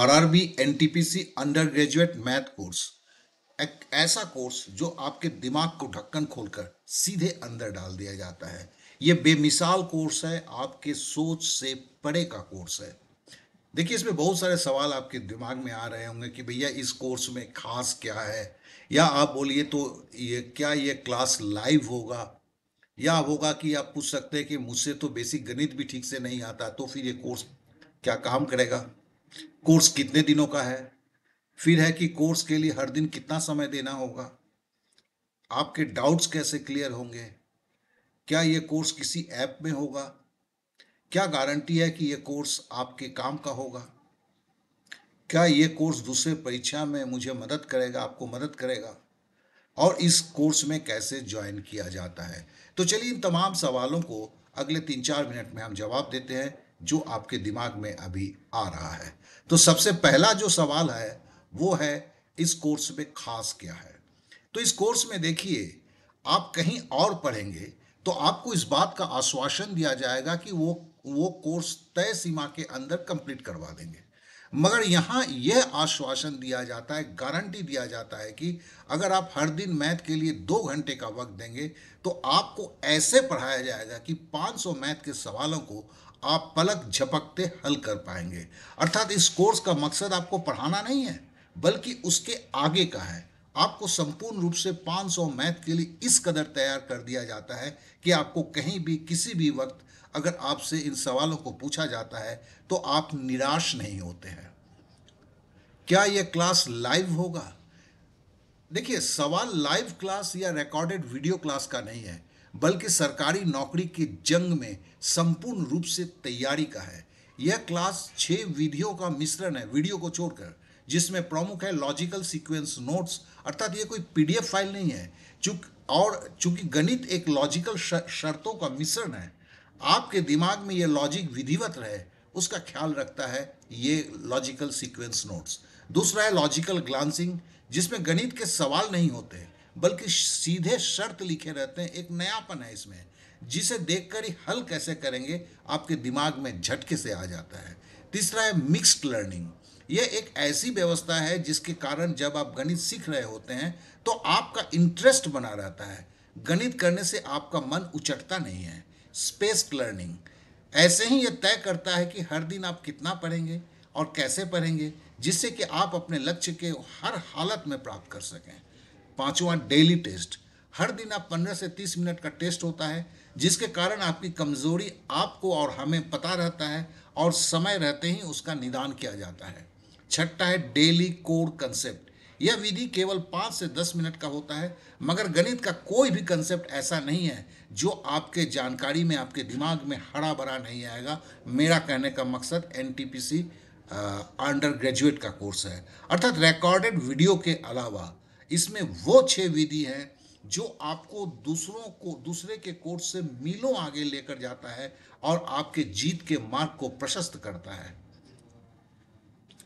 RRB NTPC undergraduate math course एक ऐसा course जो आपके दिमाग को ढक्कन खोलकर सीधे अंदर डाल दिया जाता है ये बेमिसाल कोर्स है आपके सोच से परे का कोर्स है देखिए इसमें बहुत सारे सवाल आपके दिमाग में आ रहे होंगे कि भैया इस कोर्स में खास क्या है या आप बोलिए तो ये क्या ये क्लास लाइव होगा या होगा कि आप पूछ सकते हैं कि मुझसे तो बेसिक गणित भी ठीक से नहीं आता तो फिर ये कोर्स क्या काम करेगा कोर्स कितने दिनों का है फिर है कि कोर्स के लिए हर दिन कितना समय देना होगा आपके डाउट्स कैसे क्लियर होंगे क्या ये कोर्स किसी ऐप में होगा क्या गारंटी है कि ये कोर्स आपके काम का होगा क्या ये कोर्स दूसरे परीक्षा में मुझे मदद करेगा आपको मदद करेगा और इस कोर्स में कैसे ज्वाइन किया जाता है तो चलिए इन तमाम सवालों को अगले तीन चार मिनट में हम जवाब देते हैं जो आपके दिमाग में अभी आ रहा है तो सबसे पहला जो सवाल है वो है इस कोर्स में खास क्या है तो इस कोर्स में देखिए आप कहीं और पढ़ेंगे तो आपको इस बात का आश्वासन दिया जाएगा कि वो वो कोर्स तय सीमा के अंदर कंप्लीट करवा देंगे मगर यहाँ यह आश्वासन दिया जाता है गारंटी दिया जाता है कि अगर आप हर दिन मैथ के लिए दो घंटे का वक्त देंगे तो आपको ऐसे पढ़ाया जाएगा कि 500 मैथ के सवालों को आप पलक झपकते हल कर पाएंगे अर्थात इस कोर्स का मकसद आपको पढ़ाना नहीं है बल्कि उसके आगे का है आपको संपूर्ण रूप से 500 मैथ के लिए इस कदर तैयार कर दिया जाता है कि आपको कहीं भी किसी भी वक्त अगर आपसे इन सवालों को पूछा जाता है तो आप निराश नहीं होते हैं क्या यह क्लास लाइव होगा देखिए सवाल लाइव क्लास या रिकॉर्डेड वीडियो क्लास का नहीं है बल्कि सरकारी नौकरी की जंग में संपूर्ण रूप से तैयारी का है यह क्लास छः विधियों का मिश्रण है वीडियो को छोड़कर जिसमें प्रमुख है लॉजिकल सीक्वेंस नोट्स अर्थात ये कोई पीडीएफ फाइल नहीं है चूंकि और चूँकि गणित एक लॉजिकल शर्तों का मिश्रण है आपके दिमाग में ये लॉजिक विधिवत रहे उसका ख्याल रखता है ये लॉजिकल सीक्वेंस नोट्स दूसरा है लॉजिकल ग्लांसिंग जिसमें गणित के सवाल नहीं होते बल्कि सीधे शर्त लिखे रहते हैं एक नयापन है इसमें जिसे देखकर ही हल कैसे करेंगे आपके दिमाग में झटके से आ जाता है तीसरा है मिक्स्ड लर्निंग यह एक ऐसी व्यवस्था है जिसके कारण जब आप गणित सीख रहे होते हैं तो आपका इंटरेस्ट बना रहता है गणित करने से आपका मन उचटता नहीं है स्पेस्ड लर्निंग ऐसे ही यह तय करता है कि हर दिन आप कितना पढ़ेंगे और कैसे पढ़ेंगे जिससे कि आप अपने लक्ष्य के हर हालत में प्राप्त कर सकें पांचवा डेली टेस्ट हर दिन आप 15 से 30 मिनट का टेस्ट होता है जिसके कारण आपकी कमजोरी आपको और हमें पता रहता है और समय रहते ही उसका निदान किया जाता है छठा है डेली कोर कंसेप्ट यह विधि केवल पाँच से दस मिनट का होता है मगर गणित का कोई भी कंसेप्ट ऐसा नहीं है जो आपके जानकारी में आपके दिमाग में हरा भरा नहीं आएगा मेरा कहने का मकसद एन अंडर ग्रेजुएट का कोर्स है अर्थात रिकॉर्डेड वीडियो के अलावा इसमें वो छह विधि है जो आपको दूसरों को दूसरे के कोर्स से मीलों आगे लेकर जाता है और आपके जीत के मार्ग को प्रशस्त करता है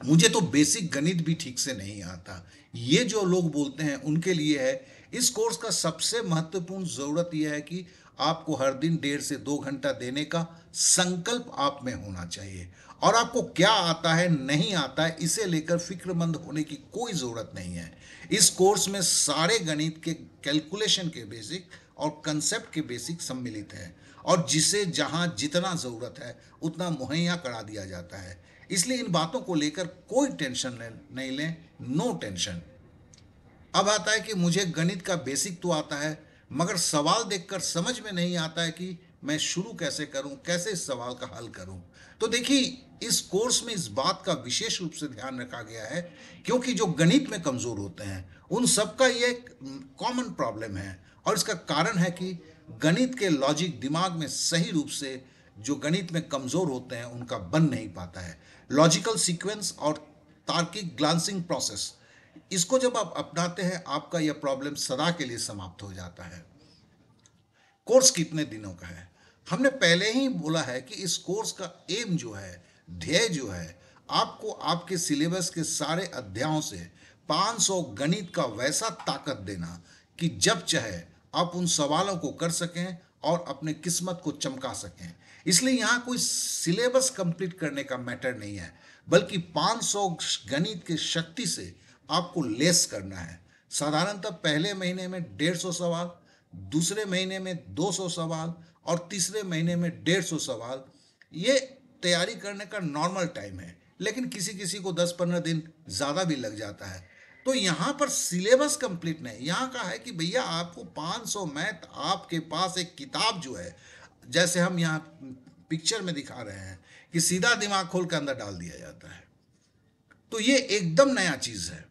मुझे तो बेसिक गणित भी ठीक से नहीं आता ये जो लोग बोलते हैं उनके लिए है इस कोर्स का सबसे महत्वपूर्ण ज़रूरत यह है कि आपको हर दिन डेढ़ से दो घंटा देने का संकल्प आप में होना चाहिए और आपको क्या आता है नहीं आता है इसे लेकर फिक्रमंद होने की कोई ज़रूरत नहीं है इस कोर्स में सारे गणित के कैलकुलेशन के बेसिक और कंसेप्ट के बेसिक सम्मिलित हैं और जिसे जहां जितना ज़रूरत है उतना मुहैया करा दिया जाता है इसलिए इन बातों को लेकर कोई टेंशन ले, नहीं लें नो टेंशन अब आता है कि मुझे गणित का बेसिक तो आता है मगर सवाल देखकर समझ में नहीं आता है कि मैं शुरू कैसे करूं कैसे इस सवाल का हल करूं तो देखिए इस कोर्स में इस बात का विशेष रूप से ध्यान रखा गया है क्योंकि जो गणित में कमज़ोर होते हैं उन सबका ये एक कॉमन प्रॉब्लम है और इसका कारण है कि गणित के लॉजिक दिमाग में सही रूप से जो गणित में कमज़ोर होते हैं उनका बन नहीं पाता है लॉजिकल सीक्वेंस और तार्किक ग्लांसिंग प्रोसेस इसको जब आप अपनाते हैं आपका यह प्रॉब्लम सदा के लिए समाप्त हो जाता है कोर्स कितने दिनों का है हमने पहले ही बोला है कि इस कोर्स का एम जो है ध्येय जो है आपको आपके सिलेबस के सारे अध्यायों से 500 गणित का वैसा ताकत देना कि जब चाहे आप उन सवालों को कर सकें और अपने किस्मत को चमका सकें इसलिए यहाँ कोई सिलेबस कंप्लीट करने का मैटर नहीं है बल्कि 500 गणित के शक्ति से आपको लेस करना है साधारणतः पहले महीने में डेढ़ सौ सवाल दूसरे महीने में दो सौ सवाल और तीसरे महीने में डेढ़ सौ सवाल ये तैयारी करने का नॉर्मल टाइम है लेकिन किसी किसी को दस पंद्रह दिन ज़्यादा भी लग जाता है तो यहाँ पर सिलेबस कंप्लीट नहीं यहाँ का है कि भैया आपको 500 मैथ आपके पास एक किताब जो है जैसे हम यहाँ पिक्चर में दिखा रहे हैं कि सीधा दिमाग खोल के अंदर डाल दिया जाता है तो ये एकदम नया चीज़ है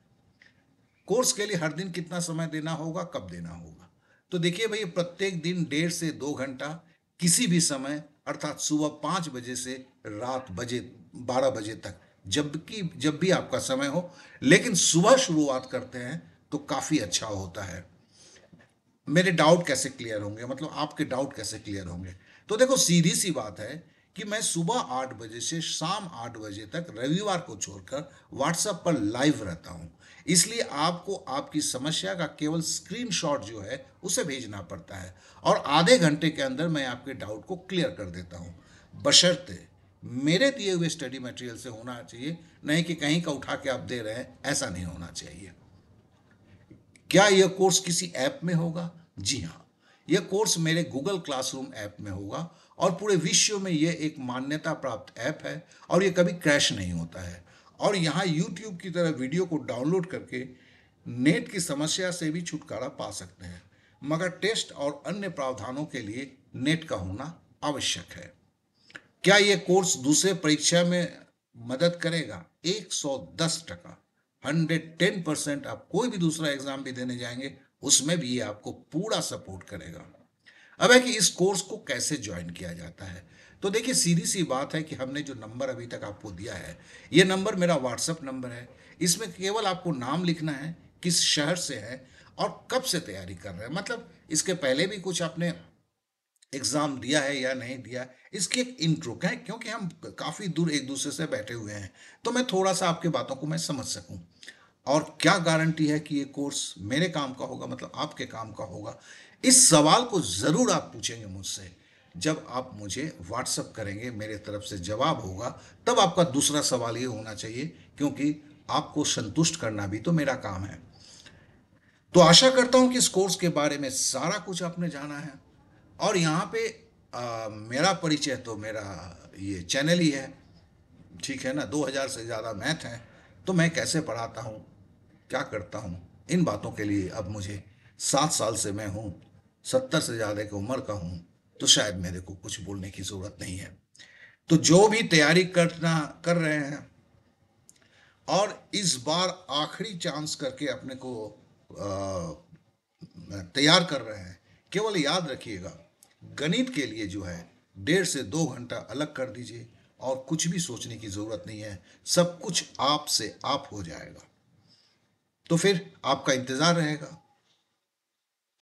कोर्स के लिए हर दिन कितना समय देना होगा कब देना होगा तो देखिए भाई प्रत्येक दिन डेढ़ से दो घंटा किसी भी समय अर्थात सुबह पाँच बजे से रात बजे बारह बजे तक जबकि जब भी आपका समय हो लेकिन सुबह शुरुआत करते हैं तो काफ़ी अच्छा होता है मेरे डाउट कैसे क्लियर होंगे मतलब आपके डाउट कैसे क्लियर होंगे तो देखो सीधी सी बात है कि मैं सुबह आठ बजे से शाम आठ बजे तक रविवार को छोड़कर व्हाट्सएप पर लाइव रहता हूँ इसलिए आपको आपकी समस्या का केवल स्क्रीनशॉट जो है उसे भेजना पड़ता है और आधे घंटे के अंदर मैं आपके डाउट को क्लियर कर देता हूँ बशर्ते मेरे दिए हुए स्टडी मटेरियल से होना चाहिए नहीं कि कहीं का उठा के आप दे रहे हैं ऐसा नहीं होना चाहिए क्या यह कोर्स किसी ऐप में होगा जी हाँ यह कोर्स मेरे गूगल क्लासरूम ऐप में होगा और पूरे विश्व में ये एक मान्यता प्राप्त ऐप है और ये कभी क्रैश नहीं होता है और यहाँ यूट्यूब की तरह वीडियो को डाउनलोड करके नेट की समस्या से भी छुटकारा पा सकते हैं मगर टेस्ट और अन्य प्रावधानों के लिए नेट का होना आवश्यक है क्या ये कोर्स दूसरे परीक्षा में मदद करेगा 110 टका हंड्रेड टेन परसेंट आप कोई भी दूसरा एग्जाम भी देने जाएंगे उसमें भी ये आपको पूरा सपोर्ट करेगा अब है कि इस कोर्स को कैसे ज्वाइन किया जाता है तो देखिए सीधी सी बात है कि हमने जो नंबर अभी तक आपको दिया है ये नंबर मेरा व्हाट्सअप नंबर है इसमें केवल आपको नाम लिखना है किस शहर से है और कब से तैयारी कर रहे हैं मतलब इसके पहले भी कुछ आपने एग्ज़ाम दिया है या नहीं दिया इसकी एक इंट्रो क्या क्योंकि हम काफ़ी दूर एक दूसरे से बैठे हुए हैं तो मैं थोड़ा सा आपके बातों को मैं समझ सकूं और क्या गारंटी है कि ये कोर्स मेरे काम का होगा मतलब आपके काम का होगा इस सवाल को ज़रूर आप पूछेंगे मुझसे जब आप मुझे व्हाट्सअप करेंगे मेरे तरफ से जवाब होगा तब आपका दूसरा सवाल ये होना चाहिए क्योंकि आपको संतुष्ट करना भी तो मेरा काम है तो आशा करता हूँ कि इस कोर्स के बारे में सारा कुछ आपने जाना है और यहाँ पे आ, मेरा परिचय तो मेरा ये चैनल ही है ठीक है ना 2000 से ज़्यादा मैथ हैं तो मैं कैसे पढ़ाता हूँ क्या करता हूँ इन बातों के लिए अब मुझे सात साल से मैं हूँ सत्तर से ज़्यादा की उम्र का हूँ तो शायद मेरे को कुछ बोलने की ज़रूरत नहीं है तो जो भी तैयारी करना कर रहे हैं और इस बार आखिरी चांस करके अपने को तैयार कर रहे हैं केवल याद रखिएगा गणित के लिए जो है डेढ़ से दो घंटा अलग कर दीजिए और कुछ भी सोचने की ज़रूरत नहीं है सब कुछ आप से आप हो जाएगा तो फिर आपका इंतज़ार रहेगा